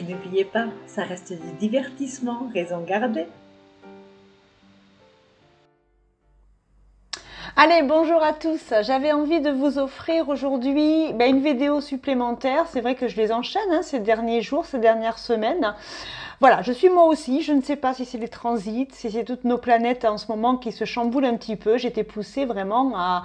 Et n'oubliez pas, ça reste du divertissement, raison gardée. Allez, bonjour à tous. J'avais envie de vous offrir aujourd'hui ben, une vidéo supplémentaire. C'est vrai que je les enchaîne hein, ces derniers jours, ces dernières semaines. Voilà, je suis moi aussi. Je ne sais pas si c'est les transits, si c'est toutes nos planètes en ce moment qui se chamboulent un petit peu. J'étais poussée vraiment à,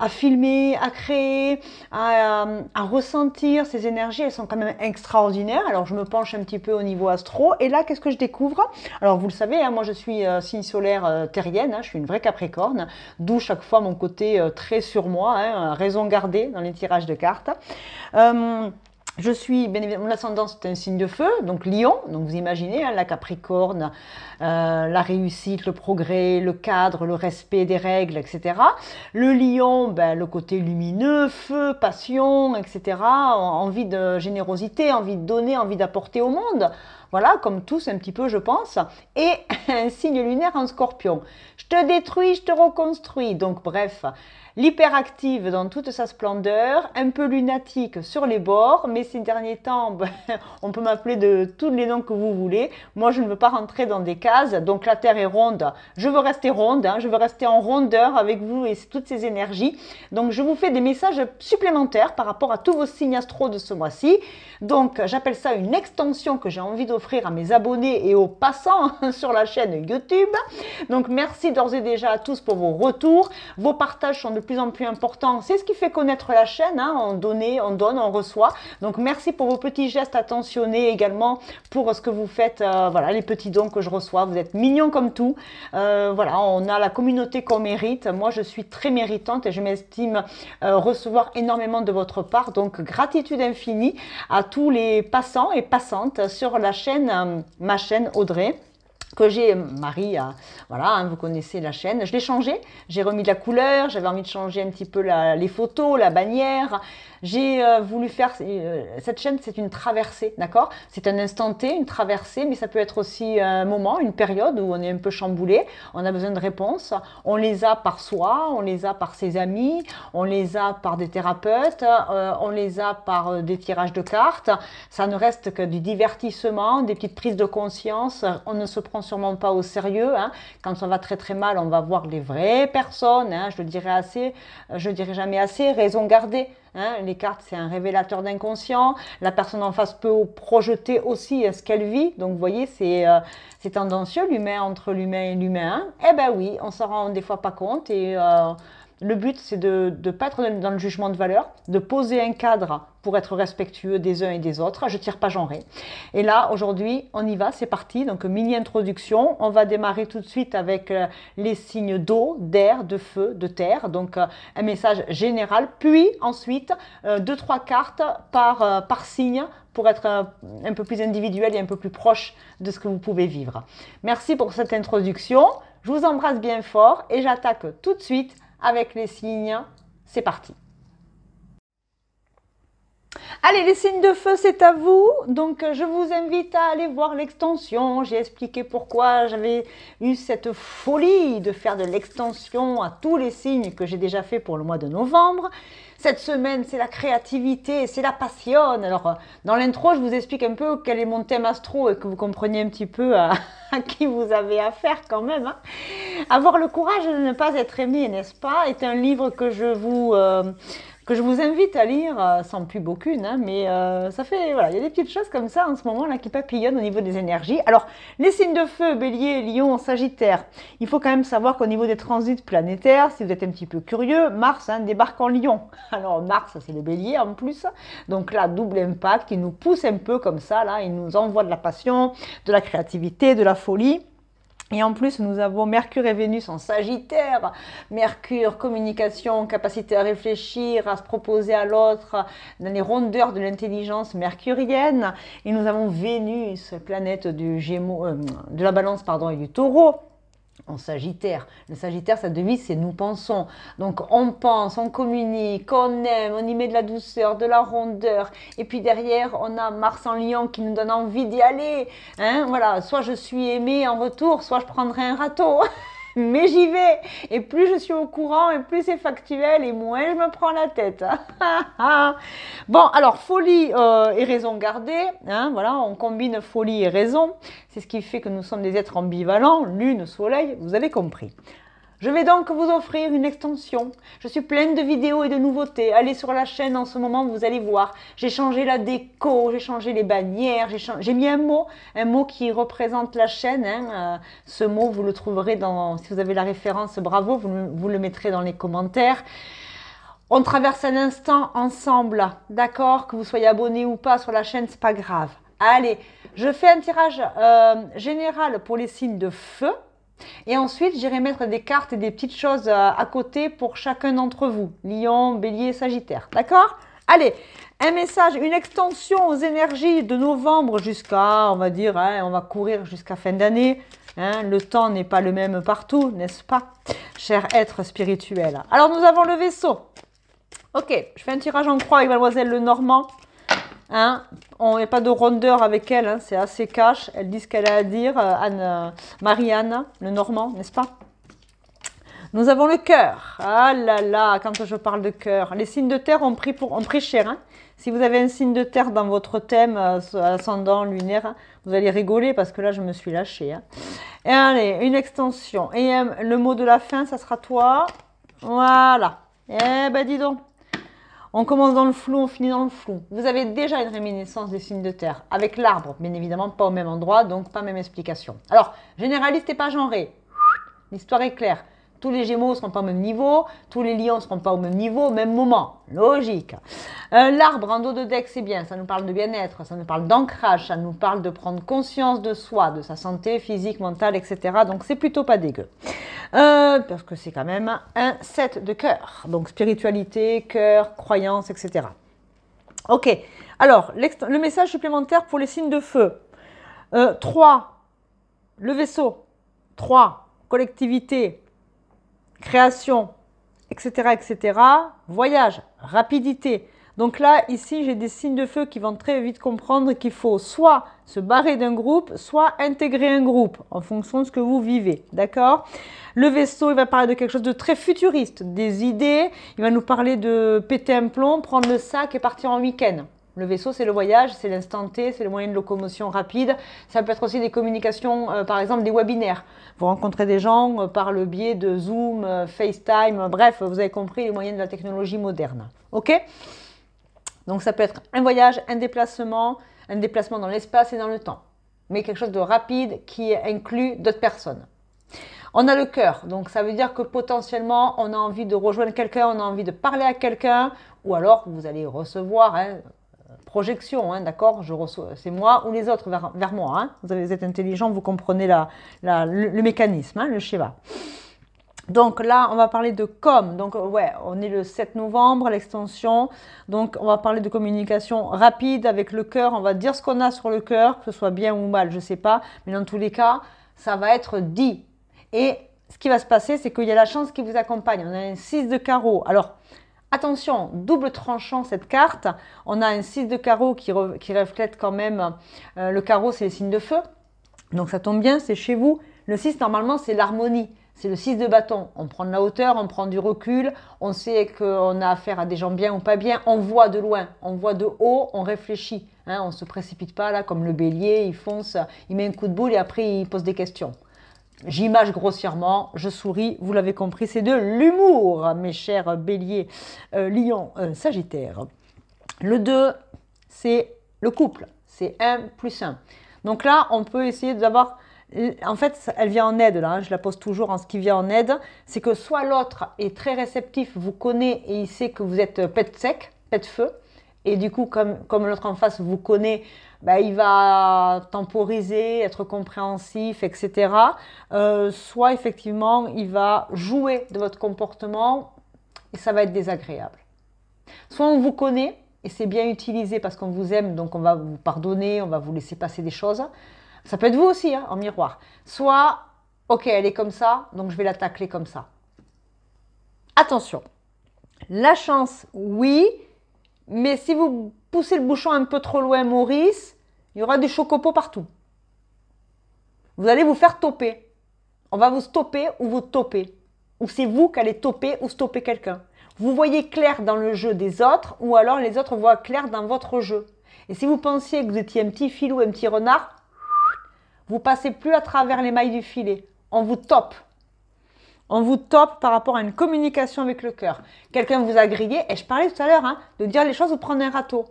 à filmer, à créer, euh, à, ressentir ces énergies. Elles sont quand même extraordinaires. Alors je me penche un petit peu au niveau astro. Et là, qu'est-ce que je découvre Alors vous le savez, hein, moi je suis euh, signe solaire euh, terrienne, hein. je suis une vraie capricorne, d'où chaque fois mon côté très sur moi, hein, raison gardée dans les tirages de cartes. Je suis, bien évidemment, mon ascendance c'est un signe de feu, donc lion. Donc vous imaginez hein, la capricorne, euh, la réussite, le progrès, le cadre, le respect des règles, etc. Le lion, ben, le côté lumineux, feu, passion, etc. Envie de générosité, envie de donner, envie d'apporter au monde. Voilà, comme tous un petit peu, je pense. Et un signe lunaire en scorpion. Je te détruis, je te reconstruis. Donc bref, l'hyperactive dans toute sa splendeur, un peu lunatique sur les bords, mais ces derniers temps, ben, on peut m'appeler de tous les noms que vous voulez. Moi, je ne veux pas rentrer dans des cases, donc la Terre est ronde. Je veux rester ronde, hein. je veux rester en rondeur avec vous et toutes ces énergies. Donc, je vous fais des messages supplémentaires par rapport à tous vos signes astro de ce mois-ci. Donc, j'appelle ça une extension que j'ai envie de à mes abonnés et aux passants sur la chaîne YouTube. Donc merci d'ores et déjà à tous pour vos retours. Vos partages sont de plus en plus importants. C'est ce qui fait connaître la chaîne. Hein. On donne, on donne, on reçoit. Donc merci pour vos petits gestes attentionnés également pour ce que vous faites. Euh, voilà, les petits dons que je reçois. Vous êtes mignons comme tout. Euh, voilà, on a la communauté qu'on mérite. Moi, je suis très méritante et je m'estime euh, recevoir énormément de votre part. Donc gratitude infinie à tous les passants et passantes sur la chaîne euh, ma chaîne Audrey que j'ai, Marie, euh, voilà, hein, vous connaissez la chaîne. Je l'ai changée, j'ai remis de la couleur, j'avais envie de changer un petit peu les photos, la bannière. J'ai euh, voulu faire euh, cette chaîne, c'est une traversée, d'accord C'est un instant T, une traversée, mais ça peut être aussi euh, un moment, une période où on est un peu chamboulé, on a besoin de réponses. On les a par soi, on les a par ses amis, on les a par des thérapeutes, on les a par des tirages de cartes. Ça ne reste que du divertissement, des petites prises de conscience. On ne se prend sûrement pas au sérieux. Hein. Quand ça va très très mal, on va voir les vraies personnes. Hein. Je le dirais assez, je dirais jamais assez. Raison gardée. Hein, les cartes, c'est un révélateur d'inconscient. La personne en face peut projeter aussi euh, ce qu'elle vit. Donc, vous voyez, euh, c'est tendancieux, l'humain entre l'humain et l'humain. Eh bien oui, on s'en rend des fois pas compte et euh, le but, c'est de ne pas être dans le jugement de valeur, de poser un cadre pour être respectueux des uns et des autres. Je ne tire pas genré. Et là, aujourd'hui, on y va, c'est parti. Donc, mini-introduction. On va démarrer tout de suite avec euh, les signes d'eau, d'air, de feu, de terre. Donc, euh, un message général. Puis, ensuite, euh, deux, trois cartes par, par signe pour être un, un peu plus individuel et un peu plus proche de ce que vous pouvez vivre. Merci pour cette introduction. Je vous embrasse bien fort et j'attaque tout de suite avec les signes. C'est parti. Allez, les signes de feu, c'est à vous. Donc, euh, je vous invite à aller voir l'extension. J'ai expliqué pourquoi j'avais eu cette folie de faire de l'extension à tous les signes que j'ai déjà fait pour le mois de novembre. Cette semaine, c'est la créativité, c'est la passion. Alors, euh, dans l'intro, je vous explique un peu quel est mon thème astro et que vous compreniez un petit peu euh, à, qui vous avez affaire quand même. Hein. Avoir le courage de ne pas être aimé, n'est-ce pas, est un livre que je vous que je vous invite à lire, euh, sans plus aucune, hein, mais euh, ça fait, voilà, il y a des petites choses comme ça en ce moment là qui papillonnent au niveau des énergies. Alors, les signes de feu, bélier, lion, sagittaire, il faut quand même savoir qu'au niveau des transits planétaires, si vous êtes un petit peu curieux, Mars hein, débarque en lion. Alors, Mars, c'est le bélier en plus, donc là, double impact, qui nous pousse un peu comme ça, là, il nous envoie de la passion, de la créativité, de la folie. Et en plus, nous avons Mercure et Vénus en Sagittaire. Mercure, communication, capacité à réfléchir, à se proposer à l'autre, dans les rondeurs de l'intelligence mercurienne. Et nous avons Vénus, planète du Gémeaux, euh, de la Balance, pardon, et du Taureau en Sagittaire. Le Sagittaire, sa devise, c'est nous pensons. Donc on pense, on communique, on aime, on y met de la douceur, de la rondeur. Et puis derrière, on a Mars en Lion qui nous donne envie d'y aller. Hein. voilà, soit je suis aimé en retour, soit je prendrai un râteau. mais j'y vais. Et plus je suis au courant, et plus c'est factuel, et moins je me prends la tête. bon, alors folie euh, et raison gardée, hein, voilà, on combine folie et raison. C'est ce qui fait que nous sommes des êtres ambivalents, lune, soleil, vous avez compris. Je vais donc vous offrir une extension. Je suis pleine de vidéos et de nouveautés. Allez sur la chaîne en ce moment, vous allez voir. J'ai changé la déco, j'ai changé les bannières, j'ai mis un mot, un mot qui représente la chaîne. Hein, euh, ce mot, vous le trouverez dans, si vous avez la référence, bravo, vous, le mettrez dans les commentaires. On traverse un instant ensemble, d'accord Que vous soyez abonné ou pas sur la chaîne, c'est pas grave. Allez, je fais un tirage euh, général pour les signes de feu. Et ensuite, j'irai mettre des cartes et des petites choses euh, à côté pour chacun d'entre vous. Lion, bélier, sagittaire. D'accord Allez, un message, une extension aux énergies de novembre jusqu'à, on va dire, hein, on va courir jusqu'à fin d'année. Hein. le temps n'est pas le même partout, n'est-ce pas Cher être spirituel. Alors, nous avons le vaisseau. Ok, je fais un tirage en croix avec Mademoiselle Lenormand. Hein. on n'est pas de rondeur avec elle, hein. c'est assez cash. Elle dit ce qu'elle a à dire, euh, Anne, euh, Marianne, le Normand, n'est-ce pas Nous avons le cœur. Ah là là, quand je parle de cœur. Les signes de terre ont pris, pour, cher. Hein. Si vous avez un signe de terre dans votre thème, euh, ascendant, lunaire, vous allez rigoler parce que là, je me suis lâchée. Et allez, une extension. Et le mot de la fin, ça sera toi. Voilà. Eh ben, dis donc. On commence dans le flou, on finit dans le flou. Vous avez déjà une réminiscence des signes de terre, avec l'arbre, bien évidemment pas au même endroit, donc pas même explication. Alors, généraliste et pas genré, l'histoire est claire. Tous les Gémeaux ne seront pas au même niveau, tous les Lions ne seront pas au même niveau, au même moment. Logique. Euh, l'arbre en dos de deck, c'est bien. Ça nous parle de bien-être, ça nous parle d'ancrage, ça nous parle de prendre conscience de soi, de sa santé physique, mentale, etc. Donc c'est plutôt pas dégueu. Euh, parce que c'est quand même un set de cœur. Donc spiritualité, cœur, croyance, etc. Ok. Alors, le message supplémentaire pour les signes de feu. 3, euh, le vaisseau. 3, collectivité création, etc., etc., voyage, rapidité. Donc là, ici, j'ai des signes de feu qui vont très vite comprendre qu'il faut soit se barrer d'un groupe, soit intégrer un groupe, en fonction de ce que vous vivez, d'accord Le vaisseau, il va parler de quelque chose de très futuriste, des idées, il va nous parler de péter un plomb, prendre le sac et partir en week-end, le vaisseau, c'est le voyage, c'est l'instant T, c'est le moyen de locomotion rapide. Ça peut être aussi des communications, euh, par exemple des webinaires. Vous rencontrez des gens euh, par le biais de Zoom, euh, FaceTime, bref, vous avez compris les moyens de la technologie moderne. OK Donc ça peut être un voyage, un déplacement, un déplacement dans l'espace et dans le temps. Mais quelque chose de rapide qui inclut d'autres personnes. On a le cœur, donc ça veut dire que potentiellement on a envie de rejoindre quelqu'un, on a envie de parler à quelqu'un, ou alors vous allez recevoir, hein, projection, hein, d'accord C'est moi ou les autres vers, moi. Hein. vous, êtes intelligent, vous comprenez le, mécanisme, hein, le schéma. Donc là, on va parler de comme, Donc euh, ouais, on est le 7 novembre, l'extension. Donc on va parler de communication rapide avec le cœur. On va dire ce qu'on a sur le cœur, que ce soit bien ou mal, je ne sais pas. Mais dans tous les cas, ça va être dit. Et ce qui va se passer, c'est qu'il y a la chance qui vous accompagne. On a un 6 de carreau. Alors, Attention, double tranchant cette carte. On a un 6 de carreau qui, reflète quand même, euh, le carreau c'est les signes de feu. Donc ça tombe bien, c'est chez vous. Le 6 normalement c'est l'harmonie. C'est le 6 de bâton. On prend de la hauteur, on prend du recul, on sait qu'on a affaire à des gens bien ou pas bien, on voit de loin, on voit de haut, on réfléchit. Hein. on ne se précipite pas là comme le bélier, il fonce, il met un coup de boule et après il pose des questions. J'image grossièrement, je souris, vous l'avez compris, c'est de l'humour, mes chers béliers, euh, lions, euh, sagittaires. Le 2, c'est le couple, c'est 1 plus 1. Donc là, on peut essayer d'avoir... En fait, elle vient en aide, là, hein, je la pose toujours en ce qui vient en aide, c'est que soit l'autre est très réceptif, vous connaît et il sait que vous êtes euh, pète sec, pète feu, et du coup, comme, l'autre en face vous connaît, bah, il va temporiser, être compréhensif, etc. Euh, soit effectivement, il va jouer de votre comportement et ça va être désagréable. Soit on vous connaît et c'est bien utilisé parce qu'on vous aime, donc on va vous pardonner, on va vous laisser passer des choses. Ça peut être vous aussi, hein, en miroir. Soit, ok, elle est comme ça, donc je vais la tacler comme ça. Attention, la chance, oui, mais si vous poussez le bouchon un peu trop loin, Maurice, il y aura du chocopo partout. Vous allez vous faire toper. On va vous stopper ou vous toper. Ou c'est vous qui allez toper ou stopper quelqu'un. Vous voyez clair dans le jeu des autres ou alors les autres voient clair dans votre jeu. Et si vous pensiez que vous étiez un petit filou, un petit renard, vous passez plus à travers les mailles du filet. On vous tope on vous top par rapport à une communication avec le cœur. Quelqu'un vous a grillé, et je parlais tout à l'heure, hein, de dire les choses ou prendre un râteau.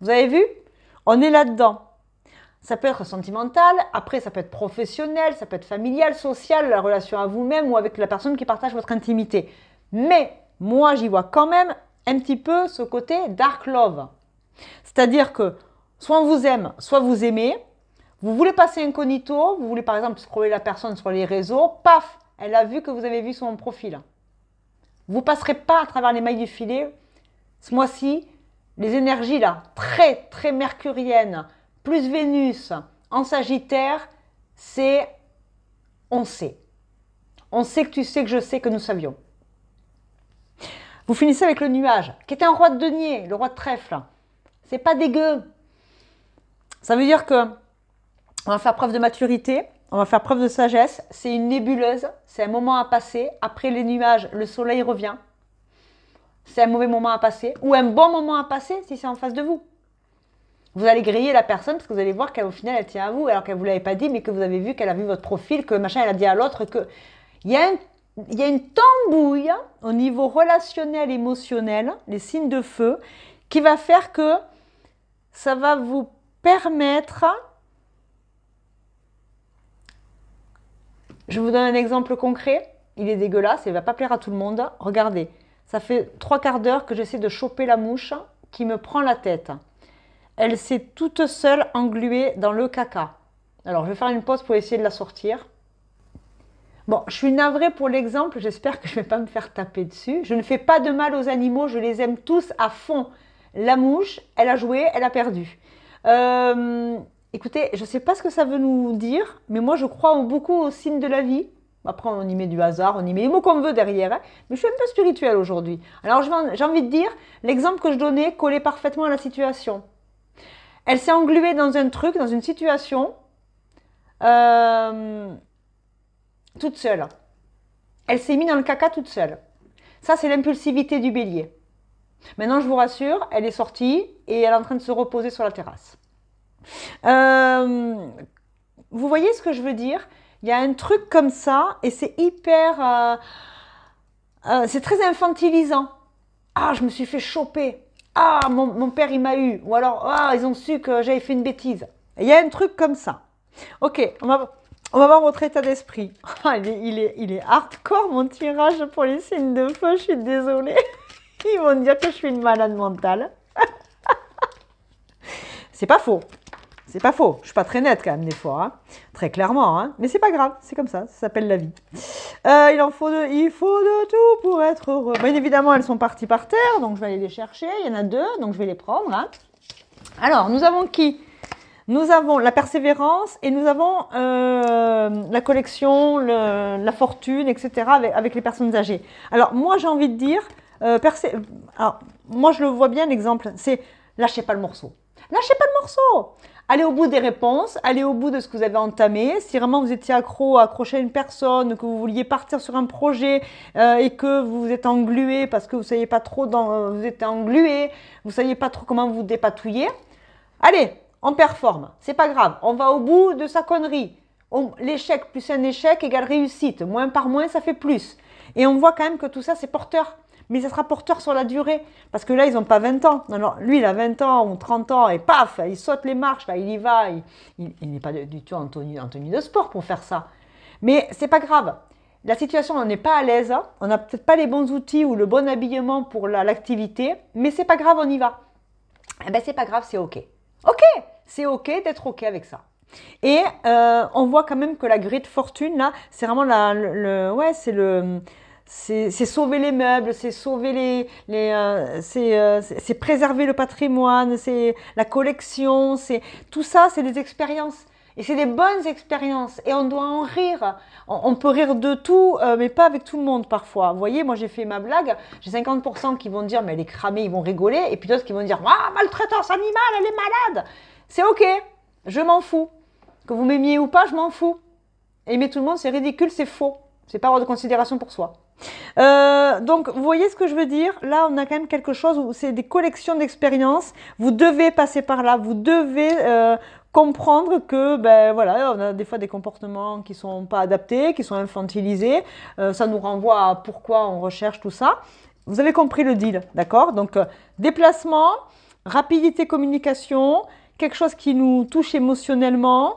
Vous avez vu On est là-dedans. Ça peut être sentimental, après ça peut être professionnel, ça peut être familial, social, la relation à vous-même ou avec la personne qui partage votre intimité. Mais moi j'y vois quand même un petit peu ce côté dark love. C'est-à-dire que soit on vous aime, soit vous aimez, vous voulez passer incognito, vous voulez par exemple trouver la personne sur les réseaux, paf, elle a vu que vous avez vu son profil. Vous passerez pas à travers les mailles du filet. Ce mois-ci, les énergies là, très très mercuriennes, plus Vénus en Sagittaire, c'est on sait. On sait que tu sais que je sais que nous savions. Vous finissez avec le nuage, qui était un roi de denier, le roi de trèfle. C'est pas dégueu. Ça veut dire que on va faire preuve de maturité, on va faire preuve de sagesse. C'est une nébuleuse. C'est un moment à passer. Après les nuages, le soleil revient. C'est un mauvais moment à passer. Ou un bon moment à passer si c'est en face de vous. Vous allez griller la personne parce que vous allez voir qu'au final, elle tient à vous. Alors qu'elle ne vous l'avait pas dit, mais que vous avez vu qu'elle a vu votre profil, que machin, elle a dit à l'autre que. y il y a une tambouille au niveau relationnel, émotionnel, les signes de feu, qui va faire que ça va vous permettre Je vous donne un exemple concret. Il est dégueulasse, il ne va pas plaire à tout le monde. Regardez, ça fait trois quarts d'heure que j'essaie de choper la mouche qui me prend la tête. Elle s'est toute seule engluée dans le caca. Alors, je vais faire une pause pour essayer de la sortir. Bon, je suis navrée pour l'exemple, j'espère que je ne vais pas me faire taper dessus. Je ne fais pas de mal aux animaux, je les aime tous à fond. La mouche, elle a joué, elle a perdu. Euh, Écoutez, je ne sais pas ce que ça veut nous dire, mais moi je crois beaucoup aux signes de la vie. Après, on y met du hasard, on y met les mots qu'on veut derrière. Hein. Mais je suis un peu spirituelle aujourd'hui. Alors, j'ai envie de dire, l'exemple que je donnais collait parfaitement à la situation. Elle s'est engluée dans un truc, dans une situation, euh, toute seule. Elle s'est mise dans le caca toute seule. Ça, c'est l'impulsivité du bélier. Maintenant, je vous rassure, elle est sortie et elle est en train de se reposer sur la terrasse. Euh, vous voyez ce que je veux dire Il y a un truc comme ça et c'est hyper... Euh, euh, c'est très infantilisant. Ah, je me suis fait choper. Ah, mon, père, il m'a eu. Ou alors, ah, ils ont su que j'avais fait une bêtise. Il y a un truc comme ça. Ok, on va, on va voir votre état d'esprit. Ah, il, est, il, est, il est hardcore, mon tirage pour les signes de feu. Je suis désolée. Ils vont dire que je suis une malade mentale. C'est pas faux. C'est pas faux. Je suis pas très nette quand même des fois, hein. très clairement. Hein. Mais c'est pas grave, c'est comme ça. Ça s'appelle la vie. Euh, il en faut de, il faut de tout pour être heureux. Bien évidemment, elles sont parties par terre, donc je vais aller les chercher. Il y en a deux, donc je vais les prendre. Hein. Alors, nous avons qui Nous avons la persévérance et nous avons euh, la collection, le, la fortune, etc. Avec, les personnes âgées. Alors moi, j'ai envie de dire, euh, moi je le vois bien l'exemple. C'est lâchez pas le morceau. Lâchez pas le morceau. Allez au bout des réponses, allez au bout de ce que vous avez entamé. Si vraiment vous étiez accro, accroché à une personne, que vous vouliez partir sur un projet euh, et que vous vous êtes englué parce que vous saviez pas trop dans, euh, vous êtes englué, vous saviez pas trop comment vous dépatouiller. Allez, on performe, c'est pas grave, on va au bout de sa connerie. L'échec plus un échec égale réussite, moins par moins ça fait plus. Et on voit quand même que tout ça c'est porteur mais ça sera porteur sur la durée. Parce que là, ils n'ont pas 20 ans. Non, lui, il a 20 ans ou 30 ans, et paf, il saute les marches, il y va. Il, n'est pas du tout en tenue, de sport pour faire ça. Mais c'est pas grave. La situation, on n'est pas à l'aise, hein. on n'a peut-être pas les bons outils ou le bon habillement pour l'activité, mais c'est pas grave, on y va. Eh ben, c'est pas grave, c'est OK. OK, c'est OK d'être OK avec ça. Et euh, on voit quand même que la grille de fortune, là, c'est vraiment la, le, ouais, c'est le, c'est sauver les meubles, c'est sauver les, les euh, euh c'est préserver le patrimoine, c'est la collection, c'est tout ça, c'est des expériences. Et c'est des bonnes expériences et on doit en rire. On, peut rire de tout, euh, mais pas avec tout le monde parfois. Vous voyez, moi j'ai fait ma blague, j'ai 50% qui vont dire mais elle est cramée, ils vont rigoler, et puis d'autres qui vont dire ah maltraitance animale, elle est malade. C'est ok, je m'en fous. Que vous m'aimiez ou pas, je m'en fous. Aimer tout le monde, c'est ridicule, c'est faux. C'est pas avoir de considération pour soi. Euh, donc, vous voyez ce que je veux dire Là, on a quand même quelque chose où c'est des collections d'expériences. Vous devez passer par là, vous devez euh, comprendre que, ben voilà, on a des fois des comportements qui sont pas adaptés, qui sont infantilisés. Euh, ça nous renvoie à pourquoi on recherche tout ça. Vous avez compris le deal, d'accord Donc, déplacement, rapidité, communication, quelque chose qui nous touche émotionnellement.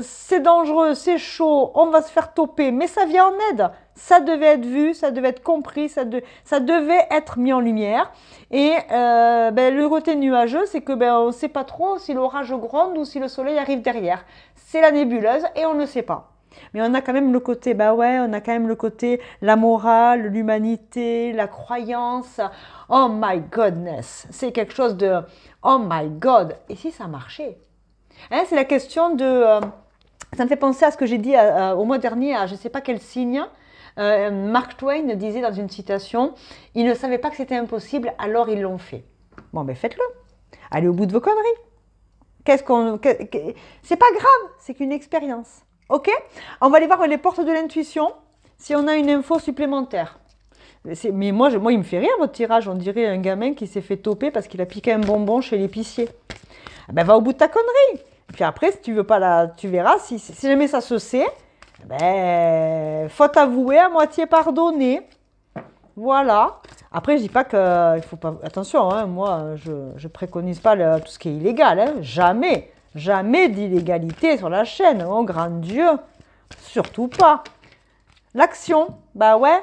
c'est dangereux, c'est chaud, on va se faire toper, mais ça vient en aide ça devait être vu, ça devait être compris, ça, devait être mis en lumière. Et euh, ben, le côté nuageux, c'est que ben, on ne sait pas trop si l'orage gronde ou si le soleil arrive derrière. C'est la nébuleuse et on ne sait pas. Mais on a quand même le côté, bah ouais, on a quand même le côté la morale, l'humanité, la croyance. Oh my goodness c'est quelque chose de oh my god. Et si ça marchait hein, C'est la question de. Euh, ça me fait penser à ce que j'ai dit euh, au mois dernier à je ne sais pas quel signe. Euh, Mark Twain disait dans une citation, Il ne savait pas que c'était impossible, alors ils l'ont fait. Bon, ben faites-le. Allez au bout de vos conneries. Qu'est-ce qu'on... c'est pas grave, c'est qu'une expérience. Ok On va aller voir les portes de l'intuition, si on a une info supplémentaire. Mais moi, moi, il me fait rire votre tirage. On dirait un gamin qui s'est fait toper parce qu'il a piqué un bonbon chez l'épicier. Ah ben, va au bout de ta connerie. Puis après, si tu veux pas la, tu verras si, si jamais ça se sait, ben, faute avouée, à moitié pardonnée. Voilà. Après, je dis pas qu'il euh, il faut pas. Attention, hein, moi, je ne préconise pas tout ce qui est illégal. Hein. Jamais, jamais d'illégalité sur la chaîne. Oh grand Dieu, surtout pas. L'action, bah ouais.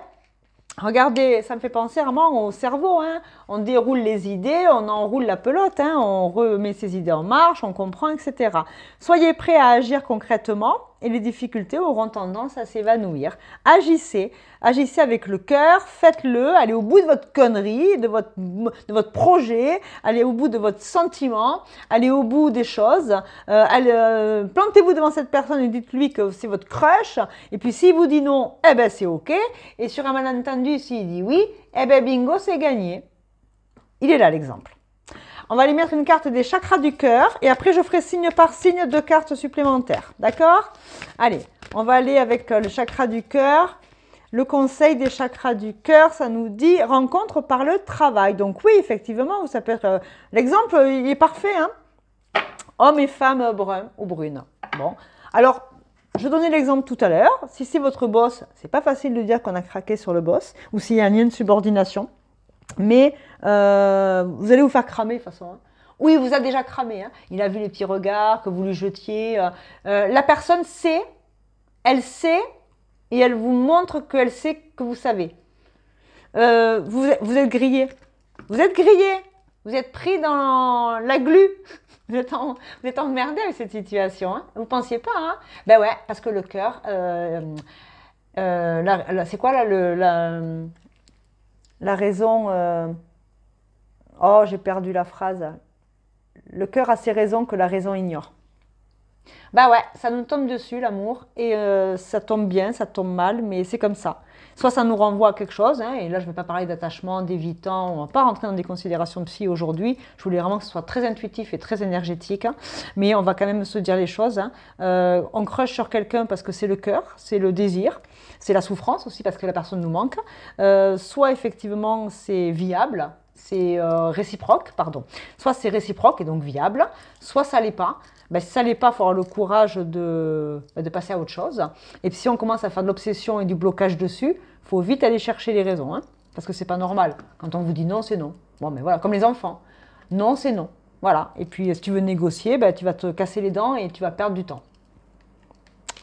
Regardez, ça me fait penser vraiment au cerveau. Hein. On déroule les idées, on enroule la pelote, on remet ses idées en marche, on comprend, etc. Soyez prêts à agir concrètement et les difficultés auront tendance à s'évanouir. Agissez, agissez avec le cœur, faites-le, allez au bout de votre connerie, de votre, de votre projet, allez au bout de votre sentiment, allez au bout des choses, euh, euh, plantez-vous devant cette personne et dites-lui que c'est votre crush, et puis s'il vous dit non, eh ben c'est ok, et sur un malentendu, s'il dit oui, eh ben bingo, c'est gagné. Il est là l'exemple. On va aller mettre une carte des chakras du cœur et après je ferai signe par signe deux cartes supplémentaires. D'accord Allez, on va aller avec euh, le chakra du cœur. Le conseil des chakras du cœur, ça nous dit rencontre par le travail. Donc oui, effectivement, ça peut euh, L'exemple, il est parfait. Hein. Homme Hommes et femmes bruns ou brunes. Bon. Alors, je donnais l'exemple tout à l'heure. Si c'est votre boss, c'est pas facile de dire qu'on a craqué sur le boss ou s'il y a un lien de subordination. Mais euh, vous allez vous faire cramer de toute façon. Hein. Oui, il vous a déjà cramé. Hein. Il a vu les petits regards que vous lui jetiez. Euh, euh, la personne sait, elle sait, et elle vous montre qu'elle sait que vous savez. vous, êtes grillé. Vous êtes grillé. Vous êtes pris dans la glu. Vous êtes, en, emmerdé avec cette situation. Vous hein. Vous pensiez pas. Ben ouais, parce que le cœur. c'est quoi là le, la, la raison. Euh, oh, j'ai perdu la phrase. Le cœur a ses raisons que la raison ignore. Bah ouais, ça nous tombe dessus l'amour et euh, ça tombe bien, ça tombe mal, mais c'est comme ça. Soit ça nous renvoie à quelque chose, hein, et là je ne vais pas parler d'attachement, d'évitant, on ne va pas rentrer dans des considérations de psy aujourd'hui. Je voulais vraiment que ce soit très intuitif et très énergétique, hein, mais on va quand même se dire les choses. Hein. Euh, on crush sur quelqu'un parce que c'est le cœur, c'est le désir c'est la souffrance aussi parce que la personne nous manque. Euh, soit effectivement c'est viable, c'est euh, réciproque, pardon. Soit c'est réciproque et donc viable, soit ça l'est pas. Ben, si ça l'est pas, il faut avoir le courage ben, de, passer à autre chose. Et puis si on commence à faire de l'obsession et du blocage dessus, faut vite aller chercher les raisons, hein. parce que c'est pas normal. Quand on vous dit non, c'est non. Bon, mais ben voilà, comme les enfants. Non, c'est non. Voilà. Et puis si tu veux négocier, tu vas te casser les dents et tu vas perdre du temps.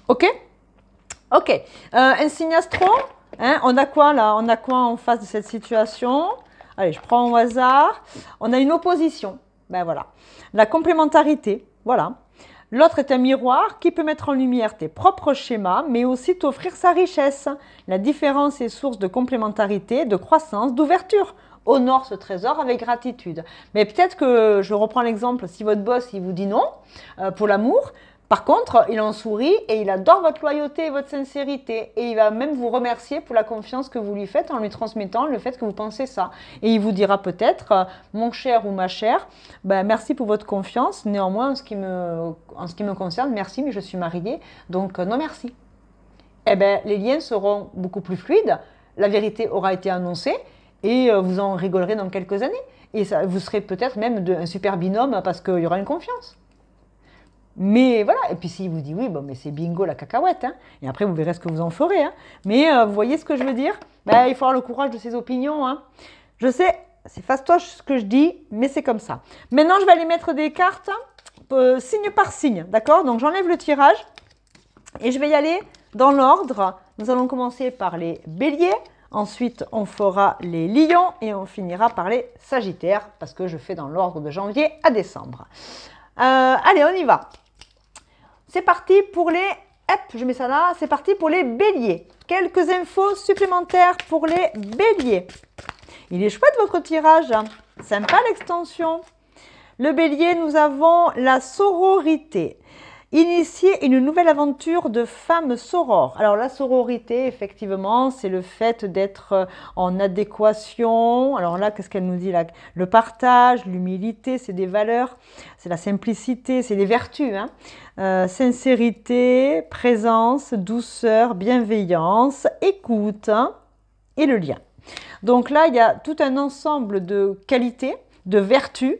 Ok Ok. un euh, signe Hein, on a quoi là On a quoi en face de cette situation Allez, je prends au hasard. On a une opposition. Ben voilà. La complémentarité. Voilà. L'autre est un miroir qui peut mettre en lumière tes propres schémas, mais aussi t'offrir sa richesse. La différence est source de complémentarité, de croissance, d'ouverture. Honore ce trésor avec gratitude. Mais peut-être que, je reprends l'exemple, si votre boss il vous dit non, euh, pour l'amour, par contre, il en sourit et il adore votre loyauté et votre sincérité. Et il va même vous remercier pour la confiance que vous lui faites en lui transmettant le fait que vous pensez ça. Et il vous dira peut-être, euh, mon cher ou ma chère, ben, merci pour votre confiance. Néanmoins, en ce, qui me, en ce qui me concerne, merci, mais je suis mariée, donc euh, non merci. Eh bien, les liens seront beaucoup plus fluides, la vérité aura été annoncée et euh, vous en rigolerez dans quelques années. Et ça, vous serez peut-être même un super binôme parce qu'il y aura une confiance. Mais voilà, et puis s'il vous dit oui, bon, mais c'est bingo la cacahuète, hein. et après vous verrez ce que vous en ferez. Hein. Mais euh, vous voyez ce que je veux dire ben, Il faut avoir le courage de ses opinions. Hein. Je sais, c'est fastoche ce que je dis, mais c'est comme ça. Maintenant, je vais aller mettre des cartes euh, signe par signe, d'accord Donc j'enlève le tirage et je vais y aller dans l'ordre. Nous allons commencer par les béliers, ensuite on fera les lions et on finira par les sagittaires parce que je fais dans l'ordre de janvier à décembre. Euh, allez, on y va. C'est parti pour les... je mets ça là. C'est parti pour les béliers. Quelques infos supplémentaires pour les béliers. Il est chouette votre tirage. Hein. Sympa l'extension. Le bélier, nous avons la sororité. Initier une nouvelle aventure de femmes soror. Alors la sororité, effectivement, c'est le fait d'être euh, en adéquation. Alors là, qu'est-ce qu'elle nous dit là Le partage, l'humilité, c'est des valeurs, c'est la simplicité, c'est des vertus. Hein. Euh, sincérité, présence, douceur, bienveillance, écoute hein, et le lien. Donc là, il y a tout un ensemble de qualités, de vertus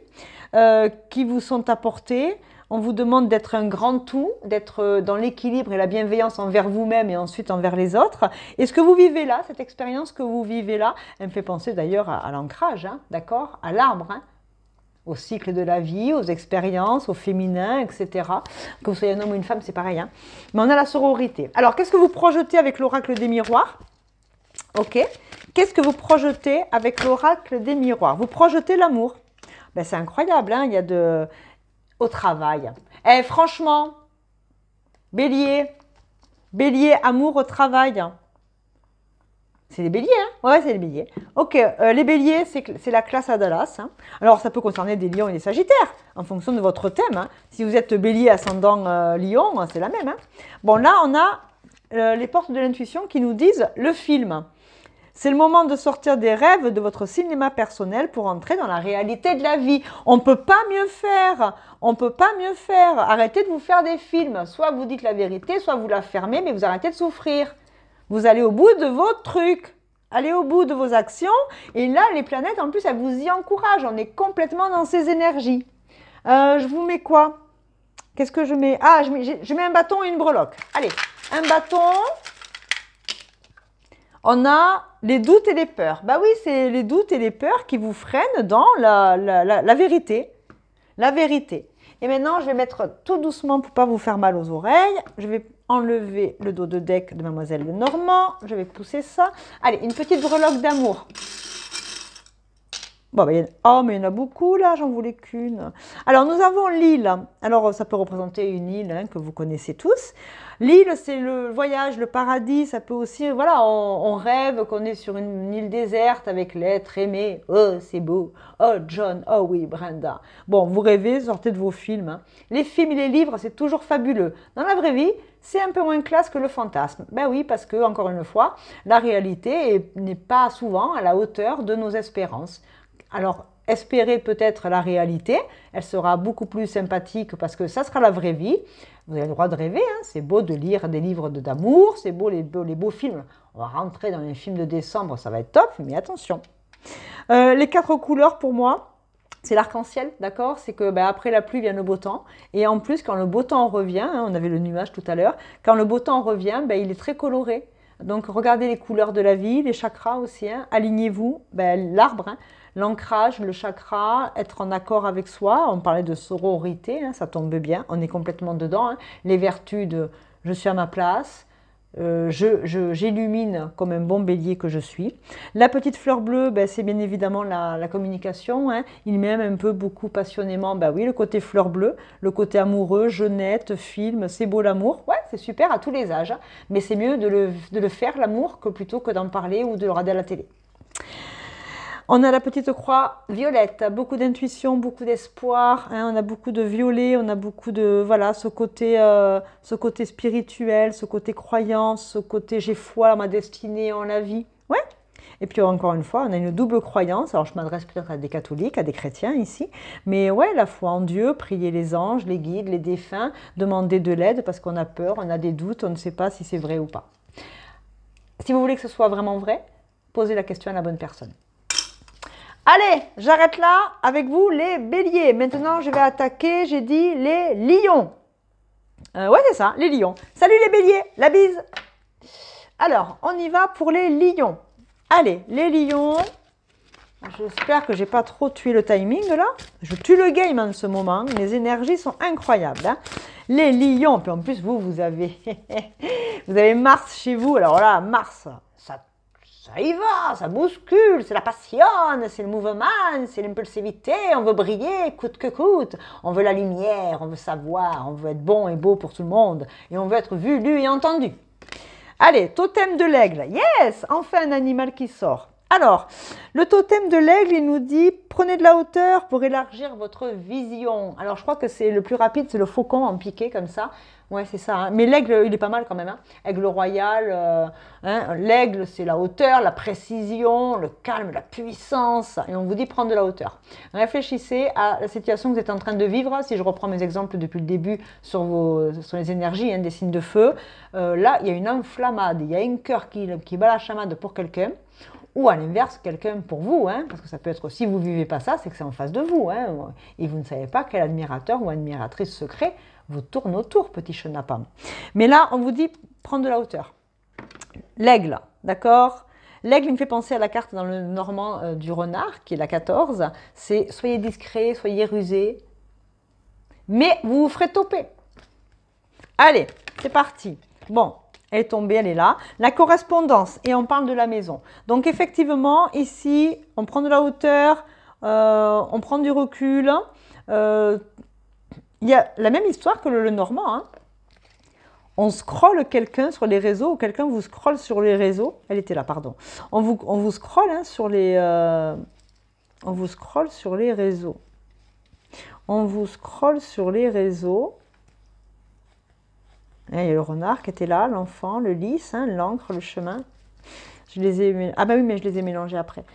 euh, qui vous sont apportées on vous demande d'être un grand tout, d'être euh, dans l'équilibre et la bienveillance envers vous-même et ensuite envers les autres. Et ce que vous vivez là, cette expérience que vous vivez là, elle me fait penser d'ailleurs à, l'ancrage, hein, d'accord À l'arbre, hein. au cycle de la vie, aux expériences, au féminin, etc. Que vous soyez un homme ou une femme, c'est pareil. Hein. Mais on a la sororité. Alors, qu'est-ce que vous projetez avec l'oracle des miroirs Ok Qu'est-ce que vous projetez avec l'oracle des miroirs Vous projetez l'amour. Ben, c'est incroyable, il y a de au travail. Eh, franchement, bélier, bélier, amour au travail. C'est les béliers, hein Ouais, c'est les béliers. Ok, les béliers, c'est la classe à Dallas. Hein. Alors, ça peut concerner des lions et des sagittaires, en fonction de votre thème. Hein. si vous êtes bélier ascendant euh, lion, c'est la même. Hein. Bon, là, on a euh, les portes de l'intuition qui nous disent le film. C'est le moment de sortir des rêves de votre cinéma personnel pour entrer dans la réalité de la vie. On ne peut pas mieux faire. On ne peut pas mieux faire. Arrêtez de vous faire des films. Soit vous dites la vérité, soit vous la fermez, mais vous arrêtez de souffrir. Vous allez au bout de vos trucs. Allez au bout de vos actions. Et là, les planètes, en plus, elles vous y encouragent. On est complètement dans ces énergies. Euh, je vous mets quoi Qu'est-ce que je mets Ah, je mets un bâton et une breloque. Allez, un bâton, on a les doutes et les peurs. Bah oui, c'est les doutes et les peurs qui vous freinent dans la, vérité. La vérité. Et maintenant, je vais mettre tout doucement pour pas vous faire mal aux oreilles. Je vais enlever le dos de deck de Mademoiselle Normand. Je vais pousser ça. Allez, une petite breloque d'amour. Bon, ben, Oh, mais il y en a beaucoup là, j'en voulais qu'une. Alors, nous avons l'île. Alors, ça peut représenter une île hein, que vous connaissez tous. L'île, c'est le voyage, le paradis. Ça peut aussi, euh, voilà, on, rêve qu'on est sur une, île déserte avec l'être aimé. Oh, c'est beau. Oh, John. Oh oui, Brenda. Bon, vous rêvez, sortez de vos films. Hein. Les films et les livres, c'est toujours fabuleux. Dans la vraie vie, c'est un peu moins classe que le fantasme. Ben oui, parce que, encore une fois, la réalité n'est pas souvent à la hauteur de nos espérances. Alors, espérez peut-être la réalité. Elle sera beaucoup plus sympathique parce que ça sera la vraie vie. Vous avez le droit de rêver. Hein. C'est beau de lire des livres d'amour, c'est beau les, beaux films. On va rentrer dans les films de décembre, ça va être top, mais attention. Euh, les quatre couleurs pour moi, c'est l'arc-en-ciel, d'accord C'est que ben, après la pluie vient le beau temps. Et en plus, quand le beau temps revient, hein, on avait le nuage tout à l'heure, quand le beau temps revient, ben, il est très coloré. Donc regardez les couleurs de la vie, les chakras aussi, hein. alignez-vous, ben, l'arbre. L'ancrage, le chakra, être en accord avec soi. On parlait de sororité, hein, ça tombe bien, on est complètement dedans. Hein. Les vertus de je suis à ma place, euh, j'illumine je, comme un bon bélier que je suis. La petite fleur bleue, ben, c'est bien évidemment la, communication. Hein. Il m'aime un peu beaucoup passionnément. Ben oui, le côté fleur bleue, le côté amoureux, jeunette, film, c'est beau l'amour. Ouais, c'est super à tous les âges. Mais c'est mieux de le, faire l'amour que plutôt que d'en parler ou de le regarder à la télé. On a la petite croix violette, beaucoup d'intuition, beaucoup d'espoir. Hein. on a beaucoup de violet, on a beaucoup de voilà ce côté, euh, ce côté spirituel, ce côté croyance, ce côté j'ai foi à ma destinée, en la vie. Ouais. Et puis encore une fois, on a une double croyance. Alors je m'adresse peut à des catholiques, à des chrétiens ici, mais ouais, la foi en Dieu, prier les anges, les guides, les défunts, demander de l'aide parce qu'on a peur, on a des doutes, on ne sait pas si c'est vrai ou pas. Si vous voulez que ce soit vraiment vrai, posez la question à la bonne personne. Allez, j'arrête là avec vous les béliers. Maintenant, je vais attaquer, j'ai dit les lions. Euh, ouais, c'est ça, les lions. Salut les béliers, la bise. Alors, on y va pour les lions. Allez, les lions. J'espère que n'ai pas trop tué le timing là. Je tue le game en ce moment. Mes énergies sont incroyables. Hein. les lions. Puis en plus, vous, vous avez, vous avez Mars chez vous. Alors là, Mars, ça y va, ça bouscule, c'est la passion, c'est le mouvement, c'est l'impulsivité, on veut briller coûte que coûte, on veut la lumière, on veut savoir, on veut être bon et beau pour tout le monde, et on veut être vu, lu et entendu. Allez, totem de l'aigle, yes, enfin un animal qui sort. Alors, le totem de l'aigle, il nous dit prenez de la hauteur pour élargir votre vision. Alors, je crois que c'est le plus rapide, c'est le faucon en piqué comme ça. Ouais, c'est ça. Hein. Mais l'aigle, il est pas mal quand même. Hein. Aigle royal, euh, hein, l'aigle, c'est la hauteur, la précision, le calme, la puissance. Et on vous dit prendre de la hauteur. Réfléchissez à la situation que vous êtes en train de vivre. Si je reprends mes exemples depuis le début sur, vos, sur les énergies, des signes de feu, euh, là, il y a une enflammade, il y a un cœur qui, qui bat la chamade pour quelqu'un ou à l'inverse, quelqu'un pour vous, parce que ça peut être aussi, vous ne vivez pas ça, c'est que c'est en face de vous, et vous ne savez pas quel admirateur ou admiratrice secret vous tourne autour, petit chenapin. Mais là, on vous dit, prendre de la hauteur. L'aigle, d'accord L'aigle me fait penser à la carte dans le normand euh, du renard, qui est la 14. C'est soyez discret, soyez rusé, mais vous vous ferez toper. Allez, c'est parti. Bon, elle est tombée, elle est là. La correspondance, et on parle de la maison. Donc effectivement, ici, on prend de la hauteur, euh, on prend du recul, euh, il y a la même histoire que le, normand. Hein. On scrolle quelqu'un sur les réseaux, ou quelqu'un vous scrolle sur les réseaux. Elle était là, pardon. On vous, on vous scrolle hein, sur les... Euh, on vous scrolle sur les réseaux. On vous scrolle sur les réseaux. Hein, il y a le renard qui était là, l'enfant, le lys, l'encre, le chemin. Je les ai... Ah bah oui, mais je les ai mélangés après.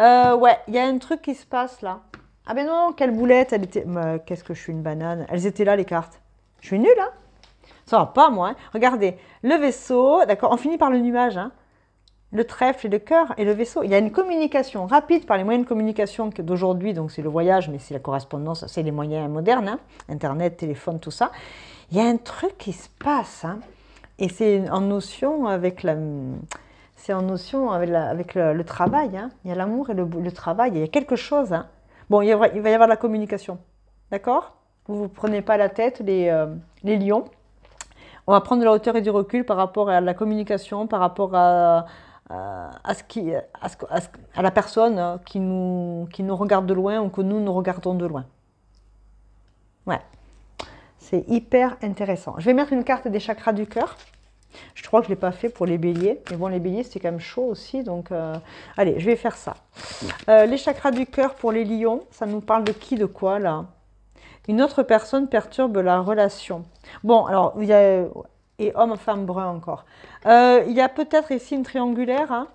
Euh, ouais, il y a un truc qui se passe là. Ah ben non, quelle boulette, elle était... Qu'est-ce que je suis une banane Elles étaient là, les cartes. Je suis nulle, hein Ça va pas, moi. Hein. Regardez, le vaisseau, d'accord, on finit par le nuage, hein le trèfle et le cœur et le vaisseau. Il y a une communication rapide par les moyens de communication d'aujourd'hui, donc c'est le voyage, mais c'est la correspondance, c'est les moyens modernes, hein Internet, téléphone, tout ça. Il y a un truc qui se passe, hein et c'est en notion avec la... C'est en notion avec, le, travail, hein il y a l'amour et le, le, travail, il y a quelque chose. hein Bon, il va, y avoir la communication. D'accord Vous ne vous prenez pas la tête, euh, les, lions. On va prendre de la hauteur et du recul par rapport à la communication, par rapport à, la personne euh, qui nous, qui nous regarde de loin ou que nous nous regardons de loin. Ouais. C'est hyper intéressant. Je vais mettre une carte des chakras du cœur. Je crois que je ne l'ai pas fait pour les béliers. Mais bon, les béliers, c'est quand même chaud aussi. Donc, euh, allez, je vais faire ça. Euh, les chakras du cœur pour les lions, ça nous parle de qui, de quoi, là Une autre personne perturbe la relation. Bon, alors, il y a... Et homme, femme, brun encore. Euh, il y a peut-être ici une triangulaire, hein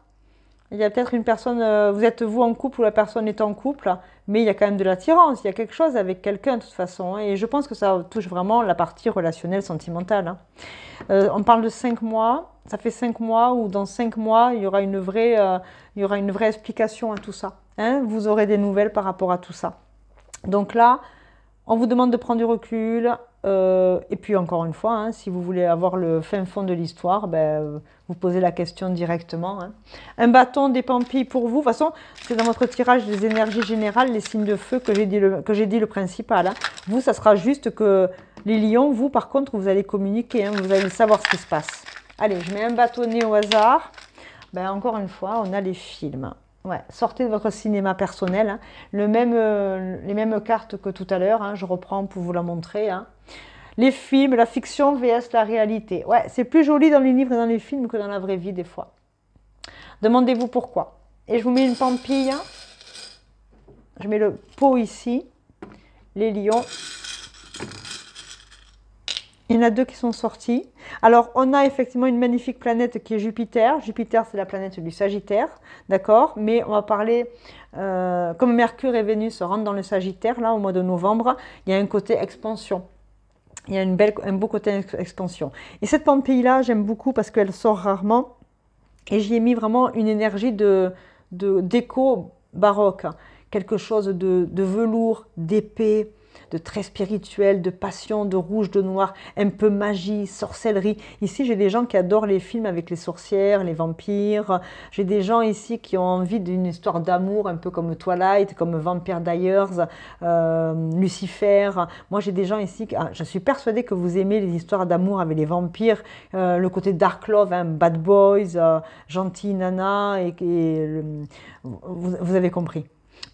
il y a peut-être une personne, euh, vous êtes vous en couple ou la personne est en couple, mais il y a quand même de l'attirance, il y a quelque chose avec quelqu'un de toute façon. Hein, et je pense que ça touche vraiment la partie relationnelle, sentimentale. Hein. Euh, on parle de cinq mois, ça fait cinq mois ou dans cinq mois, il y aura une vraie, euh, il y aura une vraie explication à tout ça. Hein. vous aurez des nouvelles par rapport à tout ça. Donc là, on vous demande de prendre du recul, euh, et puis encore une fois, hein, si vous voulez avoir le fin fond de l'histoire, ben, vous posez la question directement. Hein. Un bâton, des pampilles pour vous. De toute façon, c'est dans votre tirage des énergies générales, les signes de feu, que j'ai dit, le principal. Hein. Vous, ça sera juste que les lions, vous, par contre, vous allez communiquer, vous allez savoir ce qui se passe. Allez, je mets un bâtonnet au hasard. Ben, encore une fois, on a les films. Ouais, sortez de votre cinéma personnel. Hein. Le même, euh, les mêmes cartes que tout à l'heure, hein. je reprends pour vous la montrer. Hein. Les films, la fiction vs la réalité. Ouais, c'est plus joli dans les livres et dans les films que dans la vraie vie des fois. Demandez-vous pourquoi. Et je vous mets une pampille. Je mets le pot ici. Les lions. Il y en a deux qui sont sortis. Alors, on a effectivement une magnifique planète qui est Jupiter. Jupiter, c'est la planète du Sagittaire, d'accord Mais on va parler, euh, comme Mercure et Vénus rentrent dans le Sagittaire, là, au mois de novembre, il y a un côté expansion. Il y a une belle, un beau côté expansion. Et cette Pompéi-là, j'aime beaucoup parce qu'elle sort rarement. Et j'y ai mis vraiment une énergie de d'écho baroque. Quelque chose de, de velours, d'épais, de très spirituel, de passion, de rouge, de noir, un peu magie, sorcellerie. Ici, j'ai des gens qui adorent les films avec les sorcières, les vampires. J'ai des gens ici qui ont envie d'une histoire d'amour, un peu comme Twilight, comme Vampire Diaries, euh, Lucifer. Moi, j'ai des gens ici, que ah, je suis persuadée que vous aimez les histoires d'amour avec les vampires, euh, le côté dark love, hein, bad boys, euh, gentil nana, et, vous avez compris.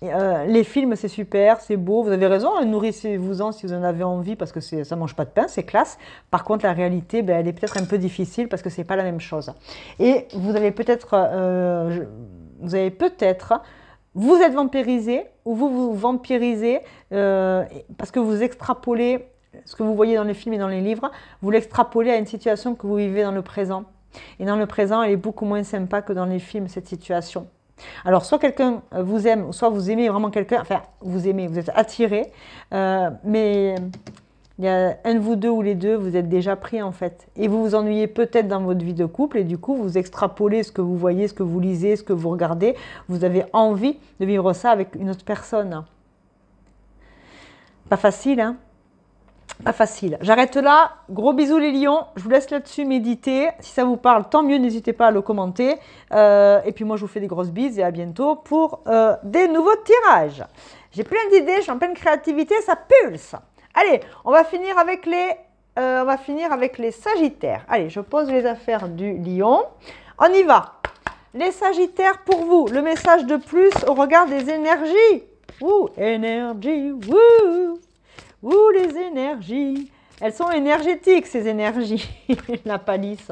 Euh, les films, c'est super, c'est beau, vous avez raison, hein, nourrissez-vous-en si vous en avez envie parce que ça mange pas de pain, c'est classe. Par contre, la réalité, ben, elle est peut-être un peu difficile parce que c'est pas la même chose. Et vous avez peut-être, euh, vous avez peut-être, vous êtes vampirisé ou vous vous vampirisez euh, parce que vous extrapolez ce que vous voyez dans les films et dans les livres, vous l'extrapolez à une situation que vous vivez dans le présent. Et dans le présent, elle est beaucoup moins sympa que dans les films, cette situation. Alors, soit quelqu'un vous aime, soit vous aimez vraiment quelqu'un, enfin, vous aimez, vous êtes attiré, euh, mais il y a un de vous deux ou les deux, vous êtes déjà pris en fait. Et vous vous ennuyez peut-être dans votre vie de couple et du coup, vous extrapolez ce que vous voyez, ce que vous lisez, ce que vous regardez. Vous avez envie de vivre ça avec une autre personne. Pas facile, hein pas ah, facile. J'arrête là. Gros bisous les lions. Je vous laisse là-dessus méditer. Si ça vous parle, tant mieux. N'hésitez pas à le commenter. Euh, et puis moi, je vous fais des grosses bises et à bientôt pour euh, des nouveaux tirages. J'ai plein d'idées, je suis en pleine créativité, ça pulse. Allez, on va finir avec les, euh, on va finir avec les sagittaires. Allez, je pose les affaires du lion. On y va. Les sagittaires, pour vous, le message de plus au regard des énergies. Ouh, énergie, ouh Ouh, les énergies Elles sont énergétiques, ces énergies, la palisse.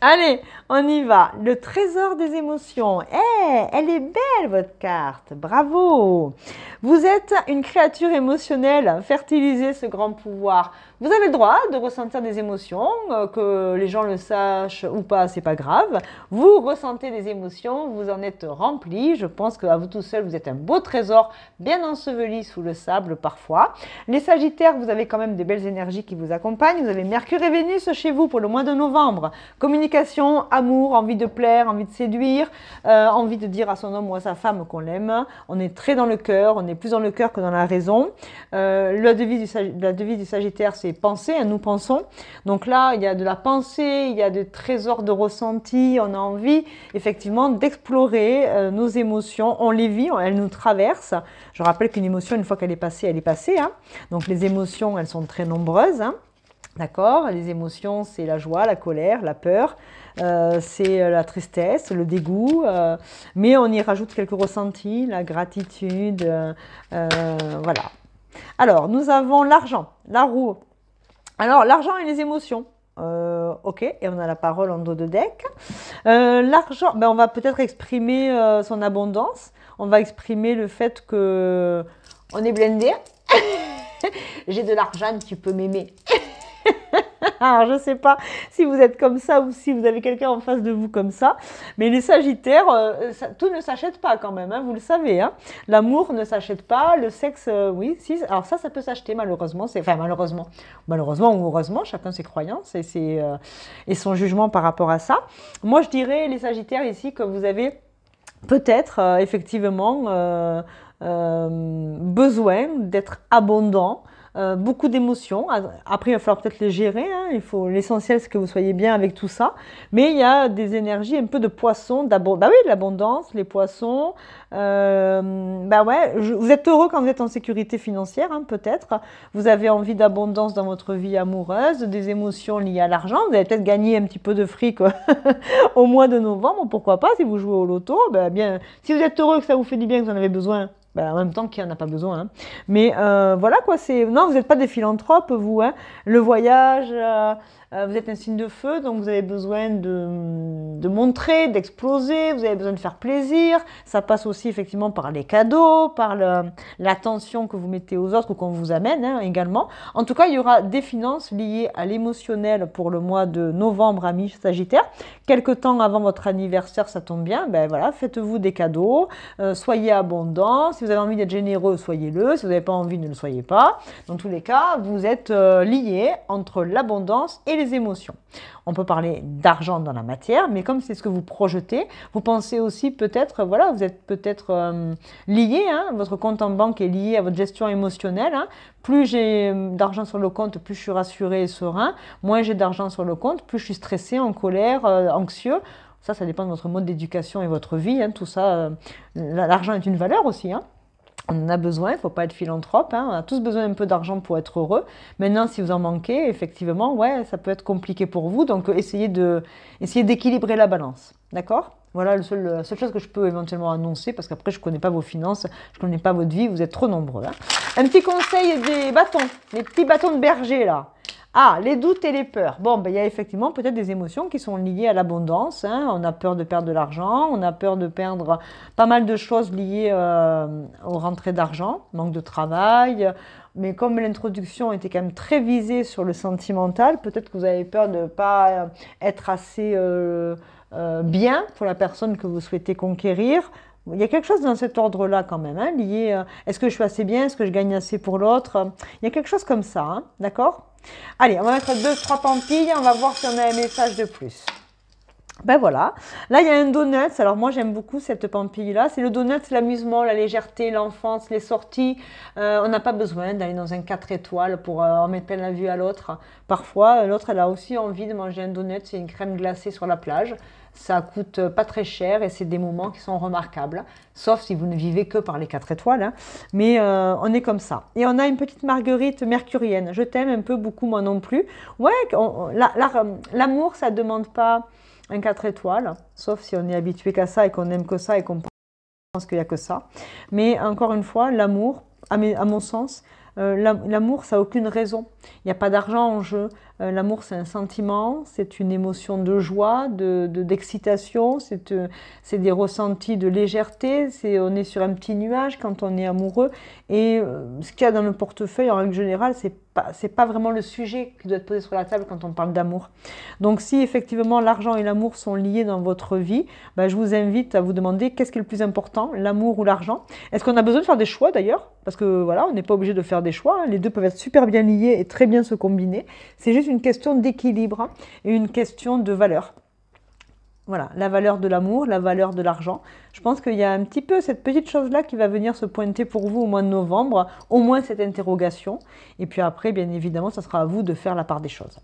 Allez, on y va. Le trésor des émotions. Eh, elle est belle votre carte. Bravo. Vous êtes une créature émotionnelle. Fertilisez ce grand pouvoir. Vous avez le droit de ressentir des émotions, euh, que les gens le sachent ou pas, c'est pas grave. Vous ressentez des émotions, vous en êtes rempli. Je pense que à vous tout seul, vous êtes un beau trésor, bien enseveli sous le sable parfois. Les Sagittaires, vous avez quand même des belles énergies qui vous accompagnent. Vous avez Mercure et Vénus chez vous pour le mois de novembre. Communication, à amour, envie de plaire, envie de séduire, euh, envie de dire à son homme ou à sa femme qu'on l'aime. On est très dans le cœur, on est plus dans le cœur que dans la raison. Euh, la, devise du, la devise du Sagittaire, c'est penser, hein, nous pensons. Donc là, il y a de la pensée, il y a des trésors de ressenti, on a envie effectivement d'explorer euh, nos émotions. On les vit, elles nous traversent. Je rappelle qu'une émotion, une fois qu'elle est passée, elle est passée. Hein. Donc les émotions, elles sont très nombreuses. Hein. D'accord Les émotions, c'est la joie, la colère, la peur, euh, c'est euh, la tristesse, le dégoût, euh, mais on y rajoute quelques ressentis, la gratitude, voilà. Alors, nous avons l'argent, la roue. Alors, l'argent et les émotions. ok, et on a la parole en dos de deck. L'argent, ben, on va peut-être exprimer son abondance. On va exprimer le fait que on est blindé. J'ai de l'argent, tu peux m'aimer. Alors, je ne sais pas si vous êtes comme ça ou si vous avez quelqu'un en face de vous comme ça, mais les Sagittaires, euh, tout ne s'achète pas quand même, hein, vous le savez. Hein. L'amour ne s'achète pas, le sexe, euh, oui, alors ça, ça peut s'acheter malheureusement, enfin malheureusement, malheureusement ou heureusement, chacun ses croyances et, euh, et son jugement par rapport à ça. Moi, je dirais, les Sagittaires ici, que vous avez peut-être effectivement besoin d'être abondant, euh, beaucoup d'émotions. Ah, après, il va falloir peut-être les gérer. Hein. Il faut l'essentiel, c'est que vous soyez bien avec tout ça. Mais il y a des énergies un peu de poisson, d'abondance. Bah oui, l'abondance, les poissons. Euh, bah ouais, vous êtes heureux quand vous êtes en sécurité financière, hein, peut-être. Vous avez envie d'abondance dans votre vie amoureuse, des émotions liées à l'argent. Vous avez peut-être gagné un petit peu de fric au mois de novembre. Pourquoi pas Si vous jouez au loto, bah, bien. Si vous êtes heureux, que ça vous fait du bien, que vous en avez besoin ben, en même temps, qu'il en a pas besoin. Hein. Mais euh, voilà quoi, c'est. Non, vous n'êtes pas des philanthropes, vous. Hein. Le voyage, euh, euh, vous êtes un signe de feu, donc vous avez besoin de, montrer, d'exploser, vous avez besoin de faire plaisir. Ça passe aussi effectivement par les cadeaux, par l'attention que vous mettez aux autres ou qu'on vous amène hein, également. En tout cas, il y aura des finances liées à l'émotionnel pour le mois de novembre, amis Sagittaire. Quelque temps avant votre anniversaire, ça tombe bien, ben voilà, faites-vous des cadeaux, euh, soyez abondant. Si vous avez envie d'être généreux, soyez-le. Si vous n'avez pas envie, ne le soyez pas. Dans tous les cas, vous êtes euh, lié entre l'abondance et émotions. On peut parler d'argent dans la matière, mais comme c'est ce que vous projetez, vous pensez aussi peut-être, euh, voilà, vous êtes peut-être euh, lié, hein, votre compte en banque est lié à votre gestion émotionnelle. Hein. Plus j'ai euh, d'argent sur le compte, plus je suis rassuré et serein. Moins j'ai d'argent sur le compte, plus je suis stressé, en colère, anxieux. Ça, ça dépend de votre mode d'éducation et votre vie. Hein, tout ça, l'argent est une valeur aussi. Hein on en a besoin, il ne faut pas être philanthrope, hein. on a tous besoin d'un peu d'argent pour être heureux. Maintenant, si vous en manquez, effectivement, ouais, ça peut être compliqué pour vous, donc essayez d'équilibrer la balance, d'accord Voilà le seul, la seule chose que je peux éventuellement annoncer, parce qu'après, je ne connais pas vos finances, je ne connais pas votre vie, vous êtes trop nombreux. Hein. Un petit conseil des bâtons, les petits bâtons de berger, là. Ah, les doutes et les peurs. Bon, ben, il y a effectivement peut-être des émotions qui sont liées à l'abondance. Hein. On a peur de perdre de l'argent, on a peur de perdre pas mal de choses liées euh, aux rentrées d'argent, manque de travail. Mais comme l'introduction était quand même très visée sur le sentimental, peut-être que vous avez peur de ne pas être assez euh, euh, bien pour la personne que vous souhaitez conquérir. Il y a quelque chose dans cet ordre-là quand même, hein, lié. Est-ce que je suis assez bien Est-ce que je gagne assez pour l'autre Il y a quelque chose comme ça, hein, d'accord Allez, on va mettre deux, trois pampilles. On va voir si on a un message de plus. Ben voilà. Là, il y a un donut. Alors moi, j'aime beaucoup cette pampille-là. C'est le donut, c'est l'amusement, la légèreté, l'enfance, les sorties. Euh, on n'a pas besoin d'aller dans un 4 étoiles pour euh, en mettre plein la vue à l'autre. Parfois, l'autre, elle a aussi envie de manger un donut. C'est une crème glacée sur la plage ça coûte euh, pas très cher et c'est des moments qui sont remarquables, sauf si vous ne vivez que par les quatre étoiles, hein. mais euh, on est comme ça. Et on a une petite marguerite mercurienne, je t'aime un peu beaucoup moi non plus. Ouais, l'amour ça ne ça demande pas un quatre étoiles, sauf si on est habitué qu'à ça et qu'on aime que ça et qu'on pense qu'il n'y a que ça. Mais encore une fois, l'amour, à, mon sens, euh, l'amour, ça n'a aucune raison. Il n'y a pas d'argent en jeu. Euh, l'amour, c'est un sentiment, c'est une émotion de joie, d'excitation, de, euh, c'est des ressentis de légèreté, c'est on est sur un petit nuage quand on est amoureux. Et euh, ce qu'il y a dans le portefeuille, en règle générale, c'est pas, pas vraiment le sujet qui doit être posé sur la table quand on parle d'amour. Donc si effectivement l'argent et l'amour sont liés dans votre vie, bah, je vous invite à vous demander qu'est-ce qui est le plus important, l'amour ou l'argent. Est-ce qu'on a besoin de faire des choix d'ailleurs Parce que voilà, on n'est pas obligé de faire des choix. Hein. Les deux peuvent être super bien liés et très bien se combiner. C'est juste une question d'équilibre hein, et une question de valeur. Voilà, la valeur de l'amour, la valeur de l'argent. Je pense qu'il y a un petit peu cette petite chose-là qui va venir se pointer pour vous au mois de novembre, au moins cette interrogation. Et puis après, bien évidemment, ça sera à vous de faire la part des choses.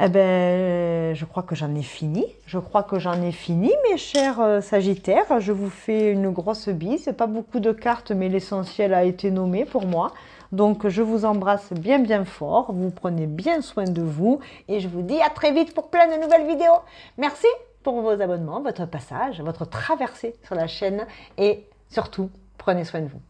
Eh bien, je crois que j'en ai fini. Je crois que j'en ai fini, mes chers euh, Sagittaires. Je vous fais une grosse bise. Pas beaucoup de cartes, mais l'essentiel a été nommé pour moi. Donc, je vous embrasse bien, bien fort. Vous prenez bien soin de vous. Et je vous dis à très vite pour plein de nouvelles vidéos. Merci pour vos abonnements, votre passage, votre traversée sur la chaîne. Et surtout, prenez soin de vous.